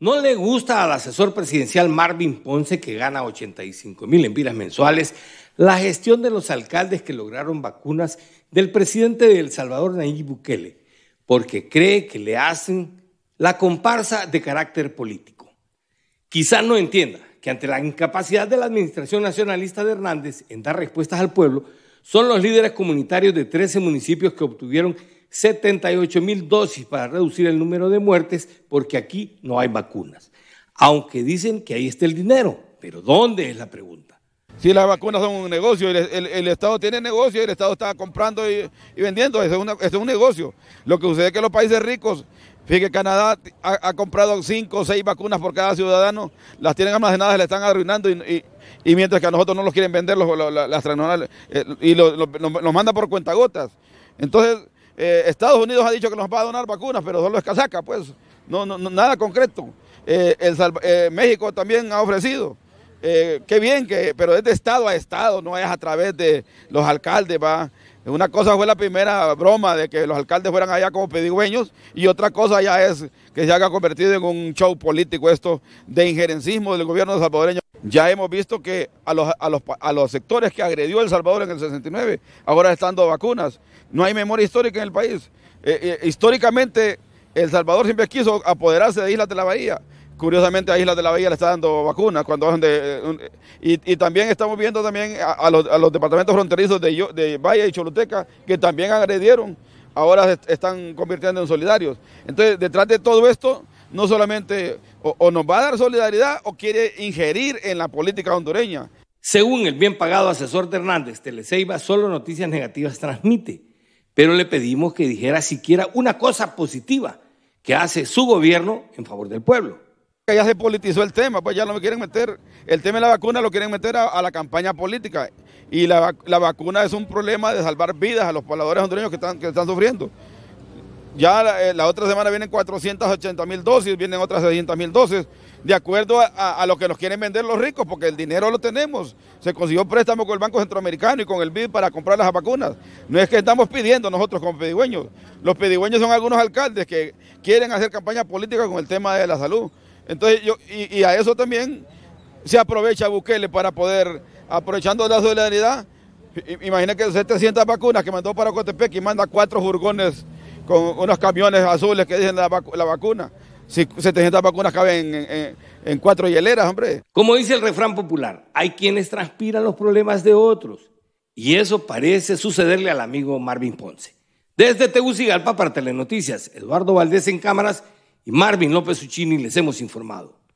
No le gusta al asesor presidencial Marvin Ponce, que gana 85 mil vidas mensuales, la gestión de los alcaldes que lograron vacunas del presidente de El Salvador, Nayib Bukele, porque cree que le hacen la comparsa de carácter político. Quizá no entienda que ante la incapacidad de la Administración Nacionalista de Hernández en dar respuestas al pueblo, son los líderes comunitarios de 13 municipios que obtuvieron 78 mil dosis para reducir el número de muertes porque aquí no hay vacunas. Aunque dicen que ahí está el dinero, pero ¿dónde es la pregunta? Si las vacunas son un negocio, el, el, Estado tiene negocio, el Estado está comprando y, vendiendo, eso es, un negocio. Lo que sucede es que los países ricos, fíjense Canadá ha, comprado cinco o seis vacunas por cada ciudadano, las tienen almacenadas, las están arruinando y, mientras que a nosotros no los quieren vender los, las transnacionales eh, y los, manda por cuentagotas. Entonces, eh, Estados Unidos ha dicho que nos va a donar vacunas, pero solo es casaca, pues. No, nada concreto. Eh, el, eh, México también ha ofrecido. qué bien, que, pero es de estado a estado, no es a través de los alcaldes, va. Una cosa fue la primera broma de que los alcaldes fueran allá como pedigüeños y otra cosa ya es que se haga convertido en un show político esto de injerencismo del gobierno salvadoreño. Ya hemos visto que a los, sectores que agredió El Salvador en el 69, ahora estando vacunas, no hay memoria histórica en el país. Eh, eh, históricamente, El Salvador siempre quiso apoderarse de islas de la bahía curiosamente a Isla de la Bahía le está dando vacunas cuando eh, y, también estamos viendo también a, los, departamentos fronterizos de, de Valle y Choluteca que también agredieron ahora se están convirtiendo en solidarios entonces detrás de todo esto no solamente o, nos va a dar solidaridad o quiere ingerir en la política hondureña según el bien pagado asesor de Hernández Teleceiba solo noticias negativas transmite pero le pedimos que dijera siquiera una cosa positiva que hace su gobierno en favor del pueblo ya se politizó el tema, pues ya no me quieren meter. El tema de la vacuna lo quieren meter a, la campaña política. Y la, vacuna es un problema de salvar vidas a los pobladores hondureños que están, están sufriendo. Ya la, eh, otra semana vienen 480 mil dosis, vienen otras 600 mil dosis, de acuerdo a, lo que nos quieren vender los ricos, porque el dinero lo tenemos. Se consiguió préstamo con el Banco Centroamericano y con el BID para comprar las vacunas. No es que estamos pidiendo nosotros como pedigüeños. Los pedigüeños son algunos alcaldes que quieren hacer campaña política con el tema de la salud. Entonces, yo, y, a eso también se aprovecha Bukele para poder, aprovechando la solidaridad, imagina que 700 vacunas que mandó para Cotepec y manda cuatro furgones con unos camiones azules que dicen la, vacuna. Si 700 vacunas caben en, en cuatro hieleras, hombre. Como dice el refrán popular, hay quienes transpiran los problemas de otros. Y eso parece sucederle al amigo Marvin Ponce. Desde Tegucigalpa para Telenoticias, Eduardo Valdés en cámaras y Marvin López Uchini les hemos informado.